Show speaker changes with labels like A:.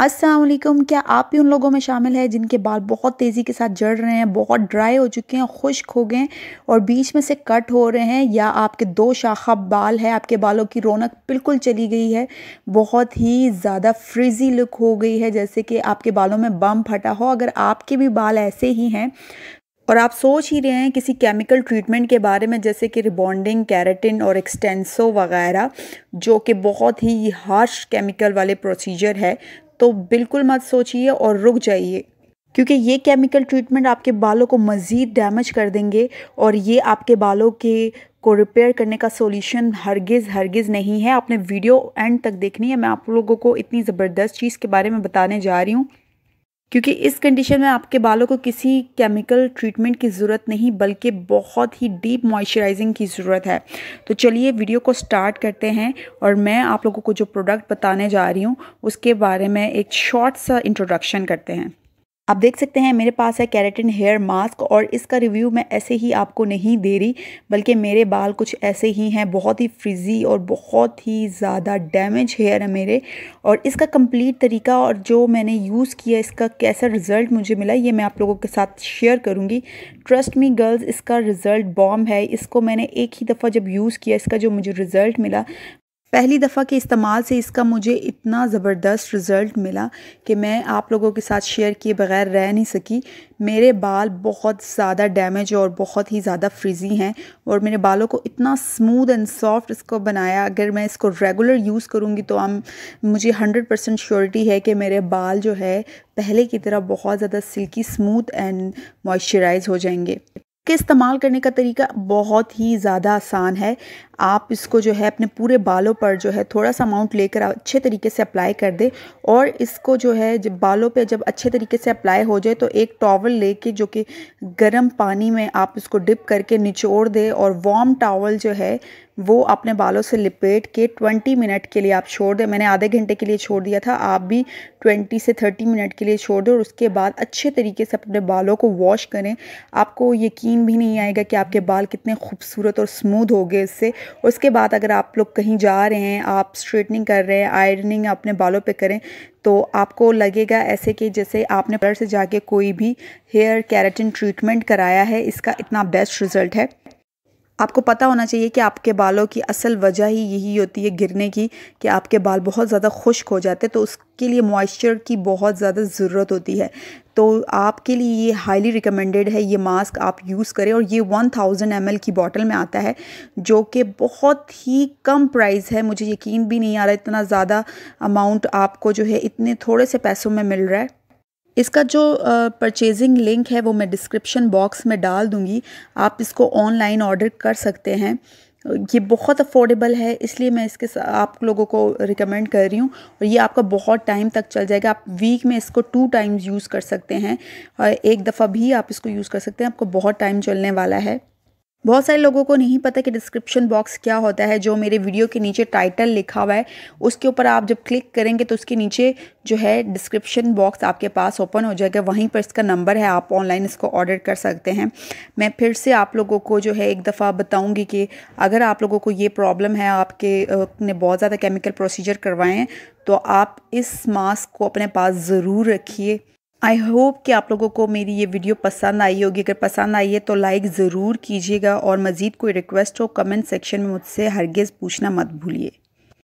A: असलम क्या आप भी उन लोगों में शामिल है जिनके बाल बहुत तेज़ी के साथ जड़ रहे हैं बहुत ड्राई हो चुके हैं खुश्क हो गए और बीच में से कट हो रहे हैं या आपके दो शाखा बाल है आपके बालों की रौनक बिल्कुल चली गई है बहुत ही ज़्यादा फ्रिजी लुक हो गई है जैसे कि आपके बालों में बम फटा हो अगर आपके भी बाल ऐसे ही हैं और आप सोच ही रहे हैं किसी केमिकल ट्रीटमेंट के बारे में जैसे कि रिबॉन्डिंग कैरेटिन और एक्सटेंसो वगैरह जो कि बहुत ही हार्श केमिकल वाले प्रोसीजर है तो बिल्कुल मत सोचिए और रुक जाइए क्योंकि ये केमिकल ट्रीटमेंट आपके बालों को मज़ीद डैमेज कर देंगे और ये आपके बालों के को रिपेयर करने का सॉल्यूशन हरगिज़ हरगिज़ नहीं है आपने वीडियो एंड तक देखनी है मैं आप लोगों को इतनी ज़बरदस्त चीज़ के बारे में बताने जा रही हूँ क्योंकि इस कंडीशन में आपके बालों को किसी केमिकल ट्रीटमेंट की ज़रूरत नहीं बल्कि बहुत ही डीप मॉइस्चराइजिंग की ज़रूरत है तो चलिए वीडियो को स्टार्ट करते हैं और मैं आप लोगों को जो प्रोडक्ट बताने जा रही हूँ उसके बारे में एक शॉर्ट सा इंट्रोडक्शन करते हैं आप देख सकते हैं मेरे पास है कैरेटिन हेयर मास्क और इसका रिव्यू मैं ऐसे ही आपको नहीं दे रही बल्कि मेरे बाल कुछ ऐसे ही हैं बहुत ही फ्रिजी और बहुत ही ज़्यादा डैमेज हेयर है मेरे और इसका कंप्लीट तरीका और जो मैंने यूज़ किया इसका कैसा रिज़ल्ट मुझे मिला ये मैं आप लोगों के साथ शेयर करूँगी ट्रस्ट मी गर्ल्स इसका रिज़ल्ट बॉम्ब है इसको मैंने एक ही दफ़ा जब यूज़ किया इसका जो मुझे रिज़ल्ट मिला पहली दफ़ा के इस्तेमाल से इसका मुझे इतना ज़बरदस्त रिज़ल्ट मिला कि मैं आप लोगों के साथ शेयर किए बगैर रह नहीं सकी मेरे बाल बहुत ज़्यादा डैमेज और बहुत ही ज़्यादा फ्रिजी हैं और मेरे बालों को इतना स्मूद एंड सॉफ्ट इसको बनाया अगर मैं इसको रेगुलर यूज़ करूँगी तो हम मुझे हंड्रेड परसेंट श्योरिटी है कि मेरे बाल जो है पहले की तरह बहुत ज़्यादा सिल्की स्मूथ एंड मॉइस्चराइज हो जाएंगे के इस्तेमाल करने का तरीका बहुत ही ज़्यादा आसान है आप इसको जो है अपने पूरे बालों पर जो है थोड़ा सा अमाउंट लेकर अच्छे तरीके से अप्लाई कर दे और इसको जो है जब बालों पे जब अच्छे तरीके से अप्लाई हो जाए तो एक टॉवल लेके जो कि गर्म पानी में आप इसको डिप करके निचोड़ दे और वार्म टॉवल जो है वो अपने बालों से लिपेट के 20 मिनट के लिए आप छोड़ दें मैंने आधे घंटे के लिए छोड़ दिया था आप भी 20 से 30 मिनट के लिए छोड़ दें और उसके बाद अच्छे तरीके से अपने बालों को वॉश करें आपको यकीन भी नहीं आएगा कि आपके बाल कितने खूबसूरत और स्मूथ हो गए इससे उसके बाद अगर आप लोग कहीं जा रहे हैं आप स्ट्रेटनिंग कर रहे हैं आयरनिंग अपने बालों पर करें तो आपको लगेगा ऐसे कि जैसे आपने पर से जाके कोई भी हेयर कैरेटिन ट्रीटमेंट कराया है इसका इतना बेस्ट रिज़ल्ट है आपको पता होना चाहिए कि आपके बालों की असल वजह ही यही होती है गिरने की कि आपके बाल बहुत ज़्यादा खुश्क हो जाते हैं तो उसके लिए मॉइस्चर की बहुत ज़्यादा ज़रूरत होती है तो आपके लिए ये हाईली रिकमेंडेड है ये मास्क आप यूज़ करें और ये 1000 थाउजेंड की बॉटल में आता है जो कि बहुत ही कम प्राइस है मुझे यकीन भी नहीं आ रहा इतना ज़्यादा अमाउंट आपको जो है इतने थोड़े से पैसों में मिल रहा है इसका जो परचेजिंग लिंक है वो मैं डिस्क्रिप्शन बॉक्स में डाल दूँगी आप इसको ऑनलाइन ऑर्डर कर सकते हैं ये बहुत अफोर्डेबल है इसलिए मैं इसके आप लोगों को रिकमेंड कर रही हूँ और ये आपका बहुत टाइम तक चल जाएगा आप वीक में इसको टू टाइम्स यूज़ कर सकते हैं और एक दफ़ा भी आप इसको यूज़ कर सकते हैं आपको बहुत टाइम चलने वाला है बहुत सारे लोगों को नहीं पता कि डिस्क्रिप्शन बॉक्स क्या होता है जो मेरे वीडियो के नीचे टाइटल लिखा हुआ है उसके ऊपर आप जब क्लिक करेंगे तो उसके नीचे जो है डिस्क्रिप्शन बॉक्स आपके पास ओपन हो जाएगा वहीं पर इसका नंबर है आप ऑनलाइन इसको ऑर्डर कर सकते हैं मैं फिर से आप लोगों को जो है एक दफ़ा बताऊँगी कि अगर आप लोगों को ये प्रॉब्लम है आपके ने बहुत ज़्यादा केमिकल प्रोसीजर करवाएँ तो आप इस मास्क को अपने पास ज़रूर रखिए आई होप कि आप लोगों को मेरी ये वीडियो पसंद आई होगी अगर पसंद आई है तो लाइक ज़रूर कीजिएगा और मज़ीद कोई रिक्वेस्ट हो कमेंट सेक्शन में मुझसे हरगिज़ पूछना मत भूलिए